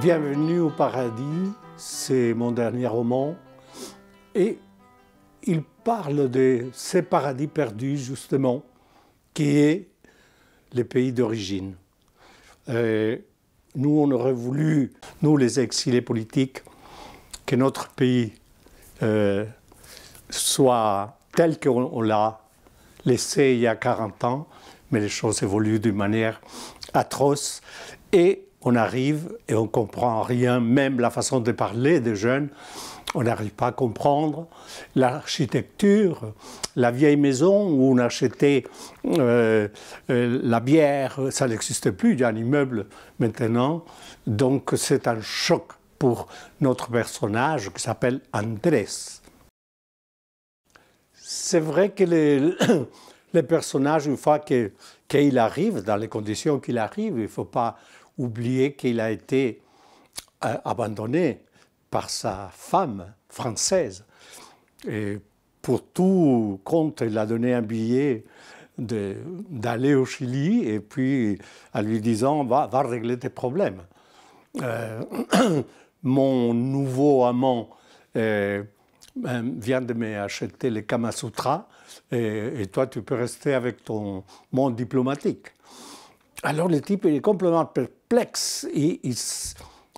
Bienvenue au paradis, c'est mon dernier roman et il parle de ces paradis perdus justement qui est les pays d'origine. Euh, nous, on aurait voulu, nous les exilés politiques, que notre pays euh, soit tel qu'on l'a laissé il y a 40 ans, mais les choses évoluent d'une manière atroce. Et on arrive et on comprend rien, même la façon de parler des jeunes, on n'arrive pas à comprendre. L'architecture, la vieille maison où on achetait euh, euh, la bière, ça n'existe plus, il y a un immeuble maintenant. Donc c'est un choc pour notre personnage qui s'appelle Andrés. C'est vrai que les, les, personnages, une fois qu'il arrive, dans les conditions qu'il arrive, il ne faut pas oublier qu'il a été euh, abandonné par sa femme française. Et pour tout compte, il a donné un billet d'aller au Chili et puis en lui disant va, va régler tes problèmes. Euh, mon nouveau amant euh, ben, vient de m'acheter les Kama Sutra et, toi tu peux rester avec ton monde diplomatique. Alors le type est complètement perplexe. Et,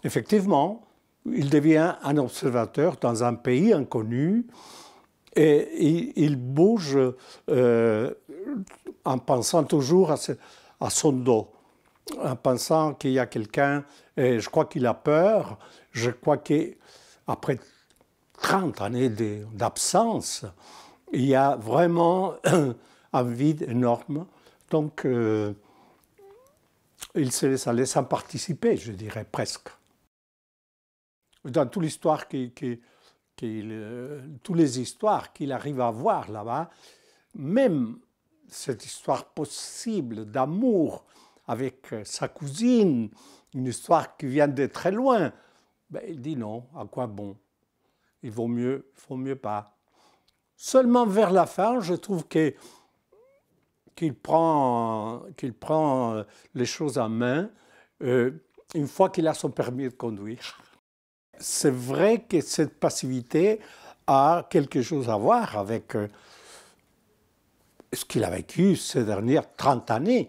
effectivement, il devient un observateur dans un pays inconnu et il, bouge euh, en pensant toujours à, son dos, en pensant qu'il y a quelqu'un, et je crois qu'il a peur, je crois qu'après 30 années d'absence, il y a vraiment un vide énorme. Donc, euh, il se laisse en participer, je dirais presque. Dans toute l'histoire toutes les histoires qu'il arrive à voir là-bas, même cette histoire possible d'amour avec sa cousine, une histoire qui vient de très loin, ben, il dit non, à quoi bon Il vaut mieux, il vaut mieux pas. Seulement vers la fin, je trouve que qu'il prend, qu'il prend euh, les choses en main euh, une fois qu'il a son permis de conduire. C'est vrai que cette passivité a quelque chose à voir avec euh, ce qu'il a vécu ces dernières 30 années.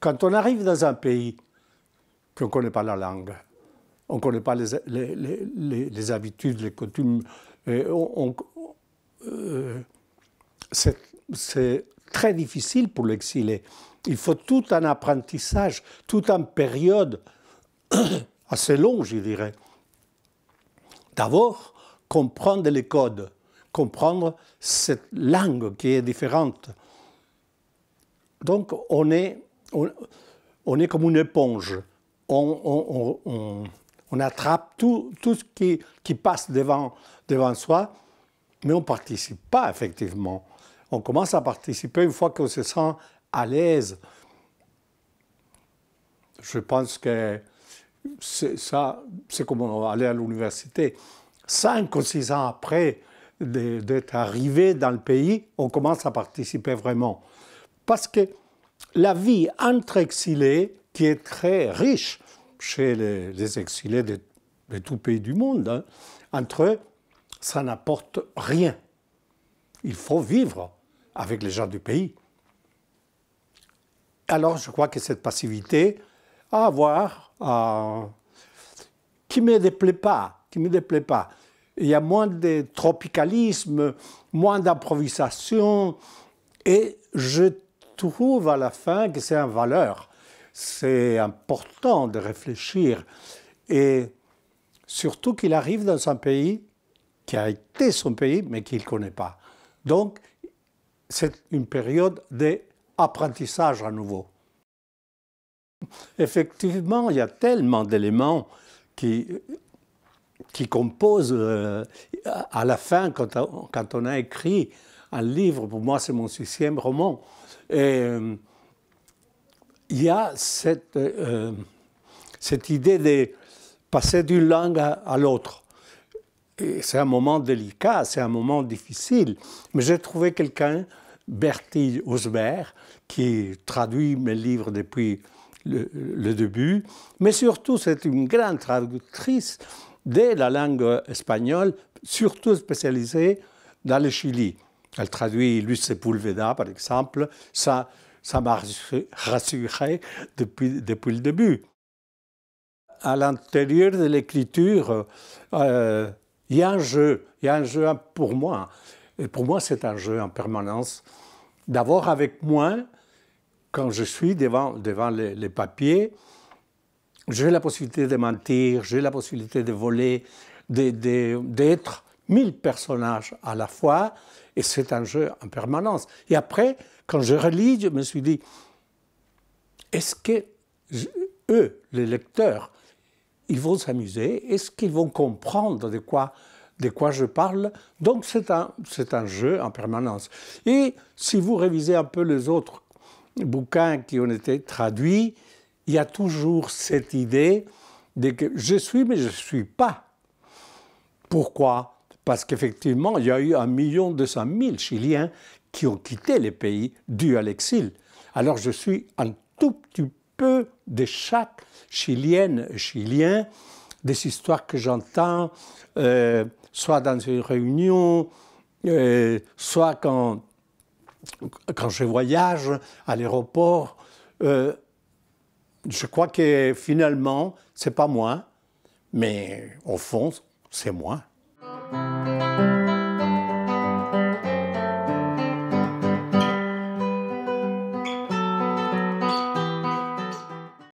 Quand on arrive dans un pays qu'on ne connaît pas la langue, on ne connaît pas les, les, habitudes, les coutumes, on, c'est très difficile pour l'exilé. Il faut tout un apprentissage, toute une période assez longue, je dirais. D'abord, comprendre les codes, comprendre cette langue qui est différente. Donc, on est, on, est comme une éponge. On, attrape tout, ce qui, qui, passe devant, devant soi, mais on ne participe pas, effectivement on commence à participer une fois qu'on se sent à l'aise. Je pense que ça, c'est comme on aller à l'université. Cinq ou six ans après d'être arrivé dans le pays, on commence à participer vraiment. Parce que la vie entre exilés, qui est très riche chez les, exilés de, tous tout pays du monde, hein, entre eux, ça n'apporte rien. Il faut vivre avec les gens du pays. Alors je crois que cette passivité a à voir, euh, qui ne me déplaît pas, qui me déplaît pas. Il y a moins de tropicalisme, moins d'improvisation, et je trouve à la fin que c'est un valeur. C'est important de réfléchir, et surtout qu'il arrive dans un pays qui a été son pays, mais qu'il ne connaît pas. Donc, c'est une période d'apprentissage à nouveau. Effectivement, il y a tellement d'éléments qui, composent. Euh, à la fin, quand, on a écrit un livre, pour moi c'est mon sixième roman, euh, il y a euh, cette, idée de passer d'une langue à l'autre c'est un moment délicat, c'est un moment difficile. Mais j'ai trouvé quelqu'un, Bertil Osbert, qui traduit mes livres depuis le, début, mais surtout c'est une grande traductrice de la langue espagnole, surtout spécialisée dans le Chili. Elle traduit Luis Sepulveda, par exemple. Ça, ça m'a rassuré depuis, depuis le début à l'intérieur de l'écriture, euh, il y a un jeu, il y a un jeu pour moi. Et pour moi, c'est un jeu en permanence. D'abord avec moi, quand je suis devant, devant les, papiers, j'ai la possibilité de mentir, j'ai la possibilité de voler, d'être mille personnages à la fois, et c'est un jeu en permanence. Et après, quand je relis, je me suis dit, est-ce que eux, les lecteurs, ils vont s'amuser. Est-ce qu'ils vont comprendre de quoi, de quoi je parle Donc c'est un, un jeu en permanence. Et si vous révisez un peu les autres bouquins qui ont été traduits, il y a toujours cette idée de que je suis mais je ne suis pas. Pourquoi Parce qu'effectivement, il y a eu un million deux mille Chiliens qui ont quitté les pays dû à l'exil. Alors je suis un tout petit de chaque Chilienne Chilien, des histoires que j'entends, euh, soit dans une réunion, euh, soit quand, quand je voyage à l'aéroport. Euh, je crois que finalement, c'est pas moi, mais au fond, c'est moi.